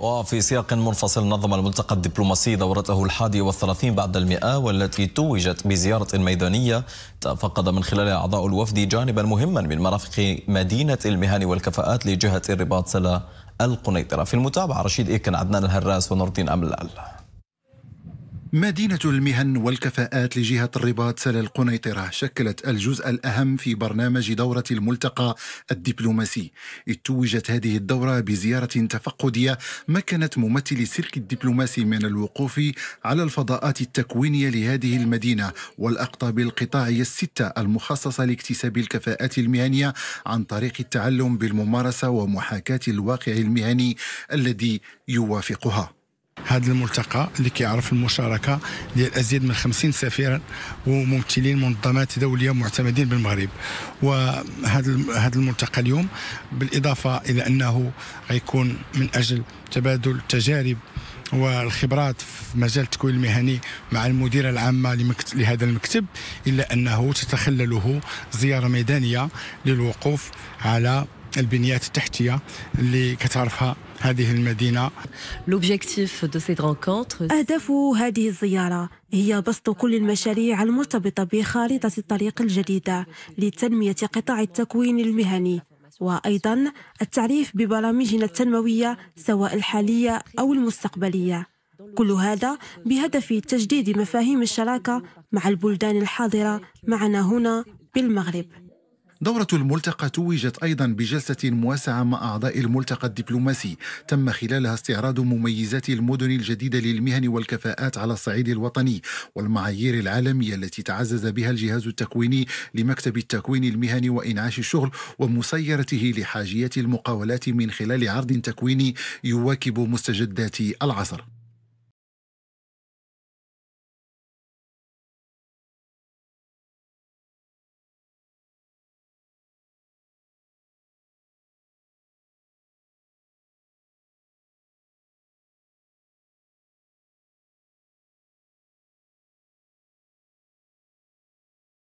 وفي سياق منفصل نظم الملتقى الدبلوماسي دورته الحادي والثلاثين بعد المئة والتي توجت بزيارة ميدانية تفقد من خلالها أعضاء الوفد جانبا مهما من مرافق مدينة المهن والكفاءات لجهة الرباط سلا القنيطرة في المتابعة رشيد إيكن عدنان الهراس ونور الدين أملال مدينة المهن والكفاءات لجهة الرباط سلا القنيطرة شكلت الجزء الأهم في برنامج دورة الملتقى الدبلوماسي اتوجت توجت هذه الدورة بزيارة تفقدية مكنت ممثلي السلك الدبلوماسي من الوقوف على الفضاءات التكوينية لهذه المدينة والأقطاب القطاعية الستة المخصصة لاكتساب الكفاءات المهنية عن طريق التعلم بالممارسة ومحاكاة الواقع المهني الذي يوافقها هذا الملتقى اللي كيعرف المشاركه ديال ازيد من 50 سفيرا وممثلين منظمات دوليه معتمدين بالمغرب وهذا هذا الملتقى اليوم بالاضافه الى انه غيكون من اجل تبادل التجارب والخبرات في مجال التكوين المهني مع المديرة العامة لهذا المكتب إلا أنه تتخلله زيارة ميدانية للوقوف على البنيات التحتية اللي كتعرفها هذه المدينة لوبجيكتيف دو سي أهداف هذه الزيارة هي بسط كل المشاريع المرتبطة بخارطة الطريق الجديدة لتنمية قطاع التكوين المهني وأيضا التعريف ببرامجنا التنموية سواء الحالية أو المستقبلية كل هذا بهدف تجديد مفاهيم الشراكة مع البلدان الحاضرة معنا هنا بالمغرب دورة الملتقى توجت أيضا بجلسة موسعة مع أعضاء الملتقى الدبلوماسي تم خلالها استعراض مميزات المدن الجديدة للمهن والكفاءات على الصعيد الوطني والمعايير العالمية التي تعزز بها الجهاز التكويني لمكتب التكوين المهني وإنعاش الشغل ومسيرته لحاجيات المقاولات من خلال عرض تكويني يواكب مستجدات العصر